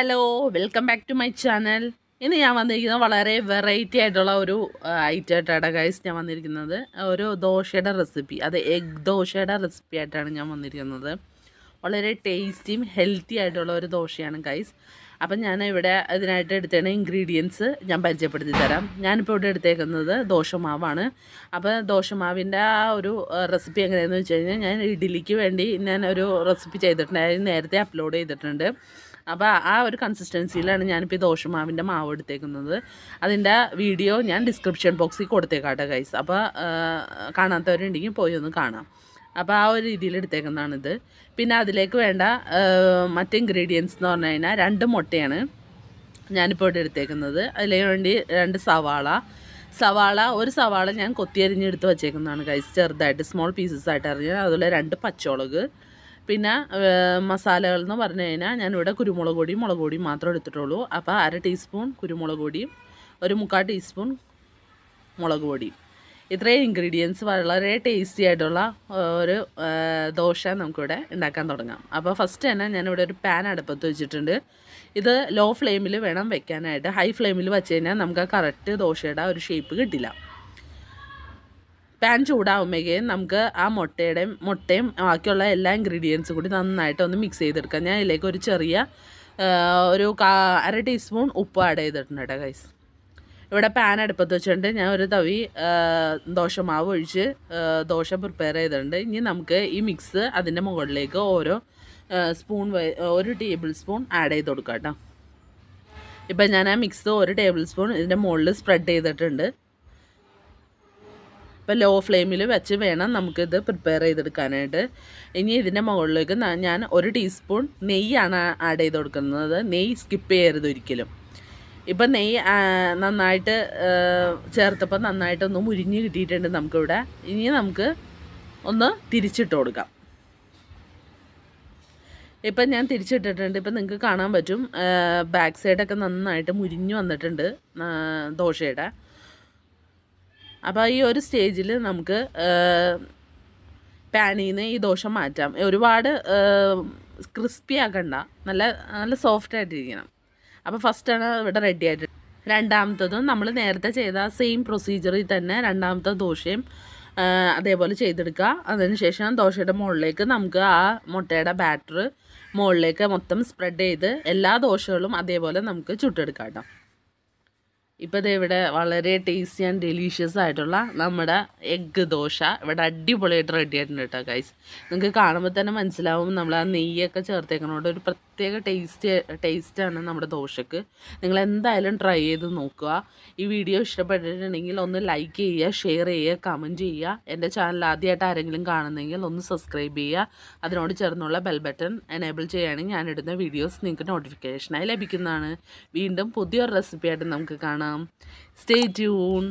hello welcome back to my channel ഇന്ന് ഞാൻ വന്നിരിക്കുന്നത് വളരെ വെറൈറ്റി ആയിട്ടുള്ള ഒരു ഐറ്റം ആയിട്ടാണ് ഗൈസ് ഞാൻ വന്നിരിക്കുന്നത് ഒരു ദോശയുടെ റെസിപ്പി അത് എഗ് ദോശയുടെ റെസിപ്പി ആയിട്ടാണ് ഞാൻ വന്നിരിക്കുന്നത് വളരെ ടേസ്റ്റിയും ഹെൽത്തി ആയിട്ടുള്ള ഒരു ദോശയാണ് ഗൈസ് അപ്പം ഞാൻ ഇവിടെ ഇതിനായിട്ട് എടുത്തേണ ഇൻഗ്രീഡിയൻസ് ഞാൻ പരിചയപ്പെടുത്തി തരാം ഞാനിപ്പോൾ ഇവിടെ എടുത്തേക്കുന്നത് ദോശമാവാണ് അപ്പോൾ ദോശമാവിൻ്റെ ആ ഒരു റെസിപ്പി എങ്ങനെയാണെന്ന് വെച്ച് കഴിഞ്ഞാൽ ഞാൻ ഇഡ്ഡലിക്ക് വേണ്ടി ഞാൻ ഒരു റെസിപ്പി ചെയ്തിട്ടുണ്ടായിരുന്നു നേരത്തെ അപ്ലോഡ് ചെയ്തിട്ടുണ്ട് അപ്പോൾ ആ ഒരു കൺസിസ്റ്റൻസിയിലാണ് ഞാനിപ്പോൾ ഈ ദോശമാവിൻ്റെ മാവ് എടുത്തേക്കുന്നത് അതിൻ്റെ വീഡിയോ ഞാൻ ഡിസ്ക്രിപ്ഷൻ ബോക്സിൽ കൊടുത്തേക്കാട്ടെ ഗൈസ് അപ്പോൾ കാണാത്തവരുണ്ടെങ്കിൽ പോയി ഒന്ന് കാണാം അപ്പം ആ ഒരു രീതിയിൽ എടുത്തേക്കുന്നതാണിത് പിന്നെ അതിലേക്ക് വേണ്ട മറ്റ് ഇൻഗ്രീഡിയൻസ് എന്ന് പറഞ്ഞു കഴിഞ്ഞാൽ രണ്ട് മുട്ടയാണ് ഞാനിപ്പോൾ ഇവിടെ എടുത്തേക്കുന്നത് അതിലേക്ക് വേണ്ടി രണ്ട് സവാള സവാള ഒരു സവാള ഞാൻ കൊത്തിയരിഞ്ഞെടുത്ത് വച്ചേക്കുന്നതാണ് കൈസ് ചെറുതായിട്ട് സ്മോൾ പീസസ് ആയിട്ട് അരിഞ്ഞ് അതുപോലെ രണ്ട് പച്ചമുളക് പിന്നെ മസാലകൾ എന്ന് പറഞ്ഞു കഴിഞ്ഞാൽ ഞാനിവിടെ കുരുമുളക് പൊടിയും മുളക് പൊടിയും മാത്രമേ എടുത്തിട്ടുള്ളൂ അപ്പോൾ അര ടീസ്പൂൺ കുരുമുളക് പൊടിയും ഒരു മുക്കാൽ ടീസ്പൂൺ മുളക് പൊടിയും ഇത്രയും ഇൻഗ്രീഡിയൻസ് വളരെ ടേസ്റ്റി ആയിട്ടുള്ള ഒരു ദോശ നമുക്കിവിടെ ഉണ്ടാക്കാൻ തുടങ്ങാം അപ്പോൾ ഫസ്റ്റ് തന്നെ ഞാനിവിടെ ഒരു പാൻ അടുപ്പത്ത് വെച്ചിട്ടുണ്ട് ഇത് ലോ ഫ്ലെയിമിൽ വേണം വെക്കാനായിട്ട് ഹൈ ഫ്ലെയിമിൽ വെച്ച് കഴിഞ്ഞാൽ നമുക്ക് ആ കറക്റ്റ് ദോശയുടെ ഒരു ഷേപ്പ് കിട്ടില്ല പാൻ ചൂടാവുമ്പോഴേക്കും നമുക്ക് ആ മുട്ടയുടെയും മുട്ടയും ബാക്കിയുള്ള എല്ലാ ഇൻഗ്രീഡിയൻസും കൂടി നന്നായിട്ട് ഒന്ന് മിക്സ് ചെയ്തെടുക്കാം ഞാൻ ഇതിലേക്ക് ഒരു ചെറിയ ഒരു അര ടീസ്പൂൺ ഉപ്പ് ആഡ് ചെയ്തിട്ടുണ്ട് കേട്ടോ ഗൈസ് ഇവിടെ പാൻ അടുപ്പത്ത് വെച്ചിട്ടുണ്ട് ഞാൻ ഒരു തവി മാവ് ഒഴിച്ച് ദോശ പ്രിപ്പയർ ചെയ്തിട്ടുണ്ട് ഇനി നമുക്ക് ഈ മിക്സ് അതിൻ്റെ മുകളിലേക്ക് ഓരോ സ്പൂൺ ഒരു ടേബിൾ സ്പൂൺ ആഡ് ചെയ്ത് കൊടുക്കാം കേട്ടോ ഇപ്പം ഞാൻ ആ മിക്സ് ഒരു ടേബിൾ സ്പൂൺ ഇതിൻ്റെ മുകളിൽ സ്പ്രെഡ് ചെയ്തിട്ടുണ്ട് ഇപ്പം ലോ ഫ്ലെയിമിൽ വെച്ച് വേണം നമുക്കിത് പ്രിപ്പയർ ചെയ്തെടുക്കാനായിട്ട് ഇനി ഇതിൻ്റെ മുകളിലേക്ക് ഞാൻ ഒരു ടീസ്പൂൺ നെയ്യാണ് ആഡ് ചെയ്ത് കൊടുക്കുന്നത് നെയ്യ് സ്കിപ്പ് ചെയ്യരുത് ഒരിക്കലും ഇപ്പം നെയ്യ് നന്നായിട്ട് ചേർത്തപ്പോൾ നന്നായിട്ടൊന്ന് മുരിഞ്ഞ് കിട്ടിയിട്ടുണ്ട് നമുക്കിവിടെ ഇനി നമുക്ക് ഒന്ന് തിരിച്ചിട്ട് കൊടുക്കാം ഇപ്പം ഞാൻ തിരിച്ചിട്ടിട്ടുണ്ട് ഇപ്പം നിങ്ങൾക്ക് കാണാൻ പറ്റും ബാക്ക് സൈഡൊക്കെ നന്നായിട്ട് മുരിഞ്ഞു വന്നിട്ടുണ്ട് ദോശയുടെ അപ്പോൾ ഈ ഒരു സ്റ്റേജിൽ നമുക്ക് പാനിൽ നിന്ന് ഈ ദോശ മാറ്റാം ഒരുപാട് ക്രിസ്പി ആക്കണ്ട നല്ല നല്ല സോഫ്റ്റ് ആയിട്ടിരിക്കണം അപ്പോൾ ഫസ്റ്റാണ് ഇവിടെ റെഡി ആയിട്ട് രണ്ടാമത്തതും നമ്മൾ നേരത്തെ ചെയ്ത സെയിം പ്രൊസീജിയറിൽ തന്നെ രണ്ടാമത്തെ ദോശയും അതേപോലെ ചെയ്തെടുക്കുക അതിനുശേഷം ദോശയുടെ മുകളിലേക്ക് നമുക്ക് ആ മുട്ടയുടെ ബാറ്റർ മുകളിലേക്ക് മൊത്തം സ്പ്രെഡ് ചെയ്ത് എല്ലാ ദോശകളും അതേപോലെ നമുക്ക് ചുട്ടെടുക്കാം കേട്ടോ ഇപ്പോൾ ഇവിടെ വളരെ ടേസ്റ്റി ആൻഡ് ഡെലീഷ്യസ് ആയിട്ടുള്ള നമ്മുടെ എഗ്ഗ് ദോശ ഇവിടെ അടിപൊളിയായിട്ട് റെഡി ആയിട്ടുണ്ട് കേട്ടോ ഗൈസ് നിങ്ങൾക്ക് കാണുമ്പോൾ തന്നെ മനസ്സിലാവും നമ്മൾ ആ നെയ്യൊക്കെ ചേർത്തേക്കണോണ്ട് ഒരു പ്രത്യേക ടേസ്റ്റ് ടേസ്റ്റാണ് നമ്മുടെ ദോശക്ക് നിങ്ങൾ എന്തായാലും ട്രൈ ചെയ്ത് നോക്കുക ഈ വീഡിയോ ഇഷ്ടപ്പെട്ടിട്ടുണ്ടെങ്കിൽ ഒന്ന് ലൈക്ക് ചെയ്യുക ഷെയർ ചെയ്യുക കമൻറ്റ് ചെയ്യുക എൻ്റെ ചാനൽ ആദ്യമായിട്ട് ആരെങ്കിലും കാണുന്നെങ്കിൽ ഒന്ന് സബ്സ്ക്രൈബ് ചെയ്യുക അതിനോട് ചേർന്നുള്ള ബെൽ ബട്ടൺ എനേബിൾ ചെയ്യുകയാണെങ്കിൽ ഇടുന്ന വീഡിയോസ് നിങ്ങൾക്ക് നോട്ടിഫിക്കേഷനായി ലഭിക്കുന്നതാണ് വീണ്ടും പുതിയൊരു റെസിപ്പിയായിട്ട് നമുക്ക് കാണാം സ്റ്റേ ട്യൂൺ